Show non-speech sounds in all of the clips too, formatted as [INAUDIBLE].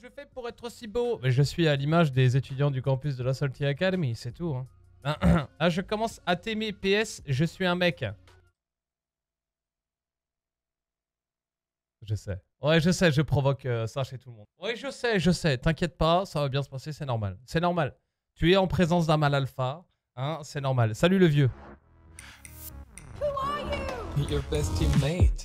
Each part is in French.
je fais pour être aussi beau Mais je suis à l'image des étudiants du campus de la Salty Academy, c'est tout. Hein. [CLEARS THROAT] ah, je commence à t'aimer, PS, je suis un mec. Je sais. Ouais, je sais, je provoque euh, ça chez tout le monde. Ouais, je sais, je sais. T'inquiète pas, ça va bien se passer, c'est normal. C'est normal. Tu es en présence d'un mal alpha, hein, c'est normal. Salut le vieux. Your best teammate.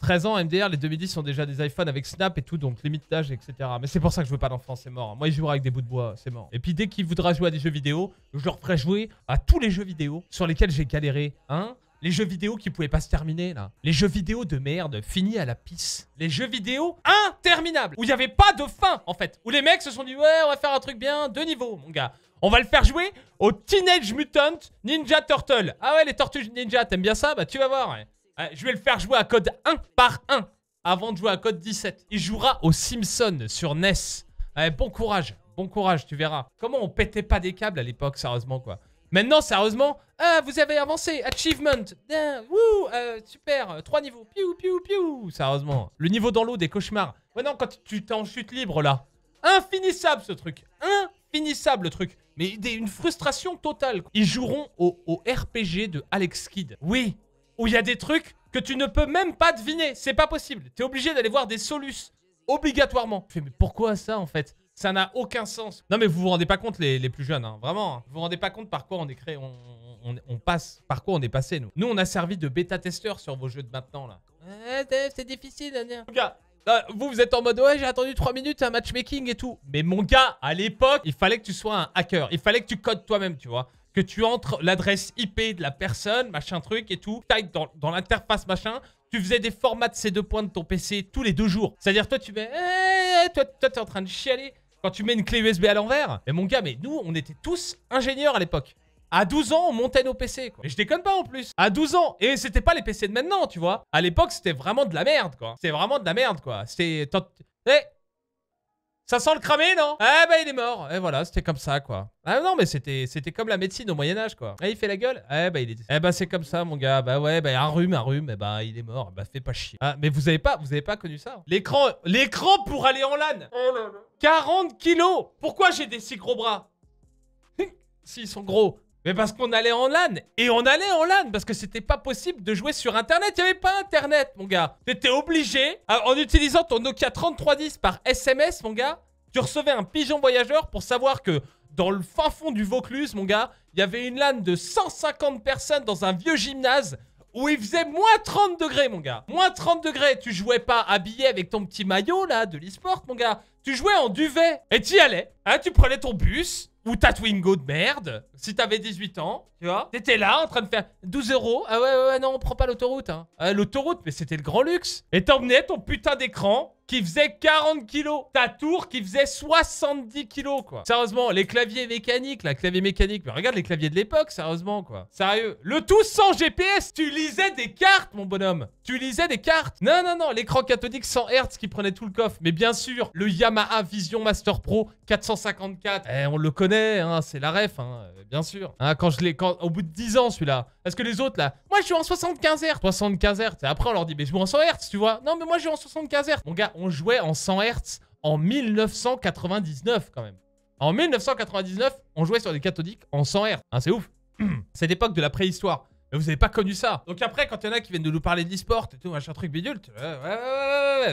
13 ans, MDR, les 2010 sont déjà des iPhones avec Snap et tout, donc limite d'âge, etc. Mais c'est pour ça que je veux pas d'enfants, c'est mort. Moi, il jouera avec des bouts de bois, c'est mort. Et puis, dès qu'il voudra jouer à des jeux vidéo, je leur ferai jouer à tous les jeux vidéo sur lesquels j'ai galéré, hein les jeux vidéo qui pouvaient pas se terminer, là. Les jeux vidéo de merde, finis à la pisse. Les jeux vidéo interminables, où il n'y avait pas de fin, en fait. Où les mecs se sont dit, ouais, on va faire un truc bien, deux niveaux, mon gars. On va le faire jouer au Teenage Mutant Ninja Turtle. Ah ouais, les Tortues Ninja, t'aimes bien ça Bah, tu vas voir, ouais. Euh, je vais le faire jouer à code 1 par 1 avant de jouer à code 17. Il jouera au Simpson sur NES. bon courage, bon courage, tu verras. Comment on pétait pas des câbles à l'époque, sérieusement, quoi. Maintenant, sérieusement, ah, vous avez avancé, achievement, euh, super, trois niveaux, piou, piou, piou, sérieusement. Le niveau dans l'eau des cauchemars. Ouais, non, quand tu t'en en chute libre, là. Infinissable, ce truc. Infinissable, le truc. Mais une frustration totale. Ils joueront au, au RPG de Alex Kidd. Oui, où il y a des trucs que tu ne peux même pas deviner. C'est pas possible. T'es obligé d'aller voir des solus. Obligatoirement. Je mais pourquoi ça en fait Ça n'a aucun sens. Non mais vous vous rendez pas compte les, plus jeunes, hein. vraiment. Hein. Vous vous rendez pas compte par quoi on est créé, on, on, passe, par quoi on est passé nous. Nous on a servi de bêta-testeur sur vos jeux de maintenant là. c'est difficile, Daniel. tout vous, vous êtes en mode, ouais, j'ai attendu 3 minutes, un matchmaking et tout. Mais mon gars, à l'époque, il fallait que tu sois un hacker. Il fallait que tu codes toi-même, tu vois. Que tu entres l'adresse IP de la personne, machin truc et tout. Type dans, l'interface, machin. Tu faisais des formats de ces deux points de ton PC tous les deux jours. C'est-à-dire, toi, tu mets, eh, eh, toi, toi, t'es en train de chialer. Quand tu mets une clé USB à l'envers. Mais mon gars, mais nous, on était tous ingénieurs à l'époque. À 12 ans, on montait nos PC, quoi. Et je déconne pas en plus. À 12 ans. Et c'était pas les PC de maintenant, tu vois. À l'époque, c'était vraiment de la merde, quoi. C'était vraiment de la merde, quoi. C'était... Eh ça sent le cramé, non Eh bah il est mort. Et eh, voilà, c'était comme ça, quoi. Ah non, mais c'était c'était comme la médecine au Moyen Âge, quoi. Eh, il fait la gueule Eh bah il est. Eh bah c'est comme ça, mon gars. Bah ouais, bah un rhume, un rhume. Eh bah il est mort. Bah fais pas chier. Ah mais vous avez pas vous avez pas connu ça hein L'écran l'écran pour aller en LAN. Oh là là. 40 kilos. Pourquoi j'ai des six gros bras [LAUGHS] S'ils sont gros. Mais parce qu'on allait en LAN Et on allait en LAN Parce que c'était pas possible de jouer sur Internet Il n'y avait pas Internet, mon gars étais obligé, en utilisant ton Nokia 3310 par SMS, mon gars, tu recevais un pigeon voyageur pour savoir que dans le fin fond du Vaucluse, mon gars, il y avait une LAN de 150 personnes dans un vieux gymnase où il faisait moins 30 degrés, mon gars. Moins 30 degrés, tu jouais pas habillé avec ton petit maillot, là, de l'e-sport, mon gars. Tu jouais en duvet et t'y allais. Ah tu prenais ton bus ou ta Twingo de merde, si t'avais 18 ans, tu vois. T'étais là en train de faire 12 euros. Ah ouais, ouais, ouais non, on prend pas l'autoroute. Hein. Ah, l'autoroute, mais c'était le grand luxe. Et t'emmenais ton putain d'écran qui faisait 40 kilos. Ta tour qui faisait 70 kilos, quoi. Sérieusement, les claviers mécaniques, la clavier mécanique. Mais regarde les claviers de l'époque, sérieusement, quoi. Sérieux. Le tout sans GPS. Tu lisais des cartes, mon bonhomme. Tu lisais des cartes. Non, non, non. L'écran cathodique 100 Hz qui prenait tout le coffre. Mais bien sûr, le Yamaha Vision Master Pro 454. Eh, on le connaît, hein, c'est la ref, hein, euh, bien sûr. Hein, quand je l'ai, au bout de 10 ans, celui-là. Parce que les autres, là, moi, je suis en 75 Hz. 75 Hz. après, on leur dit, mais je joue en 100 Hz, tu vois. Non, mais moi, je joue en 75 Hz. Mon gars, on jouait en 100 Hz en 1999 quand même. En 1999, on jouait sur des cathodiques en 100 Hz. Ah, c'est ouf. [CLEARS THROAT] C'est l'époque de la préhistoire. Mais vous n'avez pas connu ça. Donc après, quand il y en a qui viennent de nous parler de l'e-sport et tout, machin truc bidule,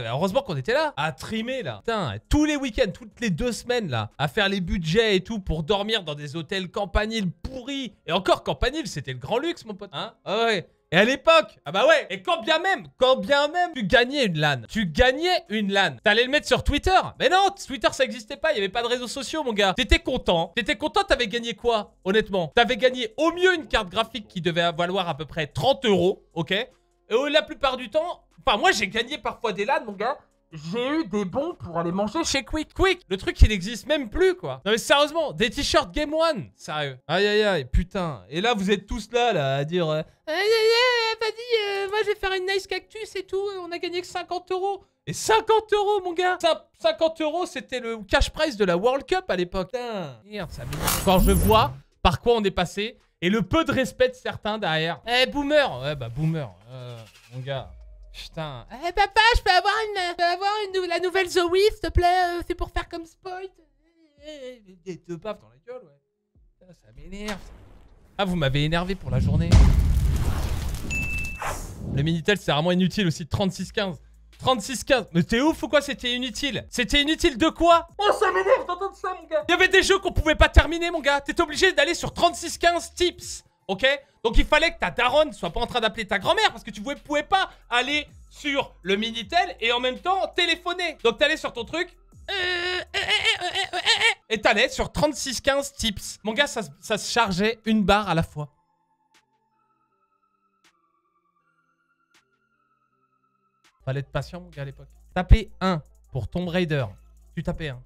heureusement qu'on était là, à trimer là. Putain, tous les week-ends, toutes les deux semaines là, à faire les budgets et tout pour dormir dans des hôtels campaniles pourris. Et encore, campanile, c'était le grand luxe, mon pote. Hein ah ouais. Et à l'époque, ah bah ouais, et quand bien même, quand bien même, tu gagnais une LAN. Tu gagnais une LAN. T'allais le mettre sur Twitter. Mais non, Twitter ça existait pas, il y avait pas de réseaux sociaux mon gars. T'étais content. T'étais content, t'avais gagné quoi, honnêtement T'avais gagné au mieux une carte graphique qui devait valoir à peu près 30 euros, ok Et la plupart du temps, enfin moi j'ai gagné parfois des LAN mon gars j'ai eu des bons pour aller manger chez Quick. Quick, le truc, il n'existe même plus, quoi. Non mais sérieusement, des t-shirts Game One, sérieux. Aïe, aïe, aïe, putain. Et là, vous êtes tous là, là, à dire... Euh, aïe, aïe, aïe, vas-y, euh, moi, je vais faire une nice cactus et tout, on a gagné que 50 euros. Et 50 euros, mon gars 50 euros, c'était le cash price de la World Cup à l'époque. merde, Quand je vois par quoi on est passé et le peu de respect de certains derrière. Eh, boomer Ouais, bah, boomer, euh, mon gars... Putain. Eh papa, je peux avoir, une, peux avoir une, la nouvelle Zoé, s'il te plaît euh, C'est pour faire comme spoilt. Des eh, eh, eh, deux paf dans la gueule, ouais. Ça, m'énerve. Ah, vous m'avez énervé pour la journée. Le Minitel, c'est vraiment inutile aussi. 36-15. 36-15. Mais t'es ouf ou quoi C'était inutile. C'était inutile de quoi Oh, ça m'énerve d'entendre ça, mon gars. Il y avait des jeux qu'on pouvait pas terminer, mon gars. T'es obligé d'aller sur 36-15 tips ok Donc il fallait que ta daronne soit pas en train d'appeler ta grand-mère parce que tu pouvais, pas aller sur le Minitel et en même temps téléphoner. Donc t'allais sur ton truc, euh, euh, euh, et t'allais sur 3615 tips. Mon gars, ça, se chargeait une barre à la fois. Fallait être patient, mon gars, à l'époque. Taper 1 pour Tomb Raider. Tu tapais 1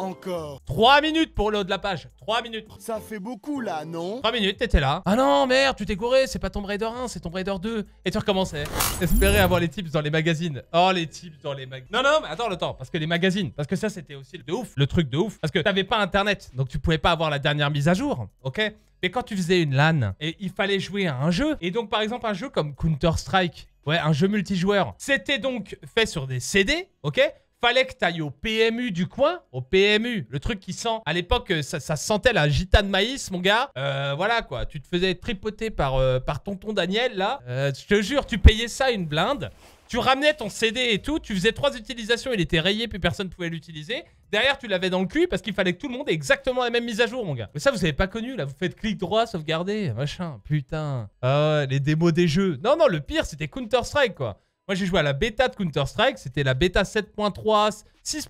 encore. 3 minutes pour le haut de la page. 3 minutes. Ça fait beaucoup là, non 3 minutes, t'étais là. Ah non, merde, tu t'es gouré, c'est pas Tomb Raider 1, c'est Tomb Raider 2. Et tu recommençais. Espérer avoir les tips dans les magazines. Oh, les tips dans les magazines. Non, non, mais attends le temps, parce que les magazines, parce que ça c'était aussi ouf, le truc de ouf. Parce que t'avais pas internet, donc tu pouvais pas avoir la dernière mise à jour, ok mais quand tu faisais une LAN, et il fallait jouer à un jeu, et donc par exemple un jeu comme Counter-Strike, ouais, un jeu multijoueur, c'était donc fait sur des CD, ok fallait que t'ailles au PMU du coin, au PMU, le truc qui sent, à l'époque, ça, sentait la gita de maïs, mon gars. Euh, voilà, quoi, tu te faisais tripoter par, euh, par tonton Daniel, là. Euh, je te jure, tu payais ça une blinde. Tu ramenais ton CD et tout, tu faisais trois utilisations, il était rayé, puis personne ne pouvait l'utiliser. Derrière, tu l'avais dans le cul parce qu'il fallait que tout le monde ait exactement la même mise à jour, mon gars. Mais ça, vous avez pas connu, là. Vous faites clic droit, sauvegarder, machin. Putain. Ah, les démos des jeux. Non, non, le pire, c'était Counter-Strike, quoi. Moi, j'ai joué à la bêta de Counter-Strike. C'était la bêta 7.3, 6.5,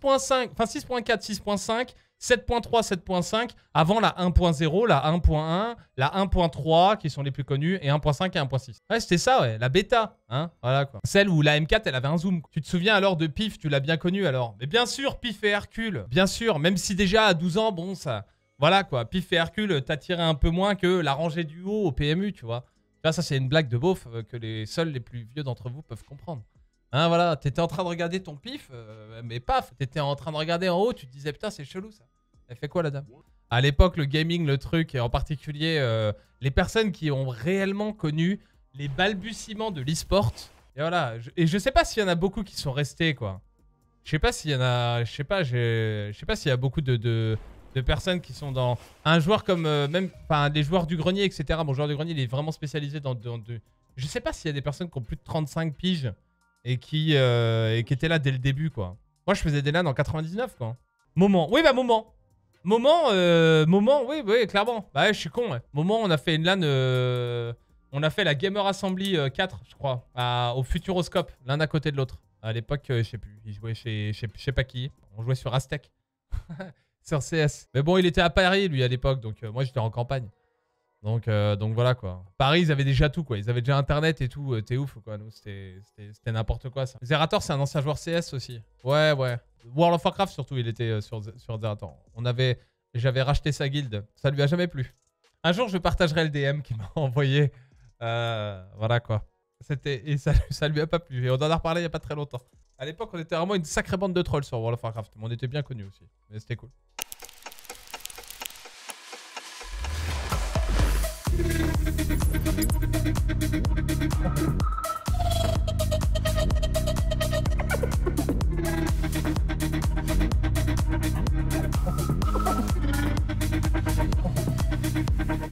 enfin 6.4, 6.5. 7.3, 7.5, avant la 1.0, la 1.1, la 1.3 qui sont les plus connues, et 1.5 et 1.6. Ouais, c'était ça, ouais, la bêta, hein, voilà quoi. Celle où la M4, elle avait un zoom. Tu te souviens alors de Pif, tu l'as bien connu alors. Mais bien sûr, Pif et Hercule, bien sûr, même si déjà à 12 ans, bon, ça... Voilà quoi, Pif et Hercule t'attiraient un peu moins que la rangée du haut au PMU, tu vois ça, c'est une blague de beauf euh, que les seuls les plus vieux d'entre vous peuvent comprendre. Hein, voilà, t'étais en train de regarder ton pif, euh, mais paf, t'étais en train de regarder en haut, tu te disais putain, c'est chelou ça. Elle fait quoi la dame À l'époque, le gaming, le truc, et en particulier euh, les personnes qui ont réellement connu les balbutiements de l'e-sport. Et voilà, et je sais pas s'il y en a beaucoup qui sont restés quoi. Je sais pas s'il y en a, je sais pas, je sais pas s'il y a beaucoup de, de personnes qui sont dans un joueur comme euh, même enfin des joueurs du grenier etc bon joueur du grenier il est vraiment spécialisé dans, je sais pas s'il y a des personnes qui ont plus de 35 piges et qui euh, qui étaient là dès le début quoi moi je faisais des LAN en 99 quoi moment oui bah moment moment euh, moment oui oui clairement bah ouais, je suis con ouais. moment on a fait une LAN on a fait la Gamer Assembly 4 je crois au Futuroscope l'un à côté de l'autre à l'époque je sais plus ils jouaient chez je sais pas qui on jouait sur Aztec [LAUGHS] CS. Mais bon, il était à Paris, lui, à l'époque. Donc, euh, moi, j'étais en campagne. Donc, euh, donc voilà, quoi. Paris, ils avaient déjà tout, quoi. Ils avaient déjà Internet et tout. tu euh, T'es ouf, quoi. Nous, c'était n'importe quoi, ça. Zerator, c'est un ancien joueur CS aussi. Ouais, ouais. World of Warcraft, surtout, il était sur, sur Zerator. On avait... J'avais racheté sa guilde. Ça lui a jamais plu. Un jour, je partagerai le DM qu'il m'a [LAUGHS] envoyé. voilà, quoi. C'était... Et ça, ça lui a pas plu. Et on en a reparlé il y a pas très longtemps. À l'époque, on était vraiment une sacrée bande de trolls sur World of Warcraft. on était bien connus aussi. Mais c'était cool.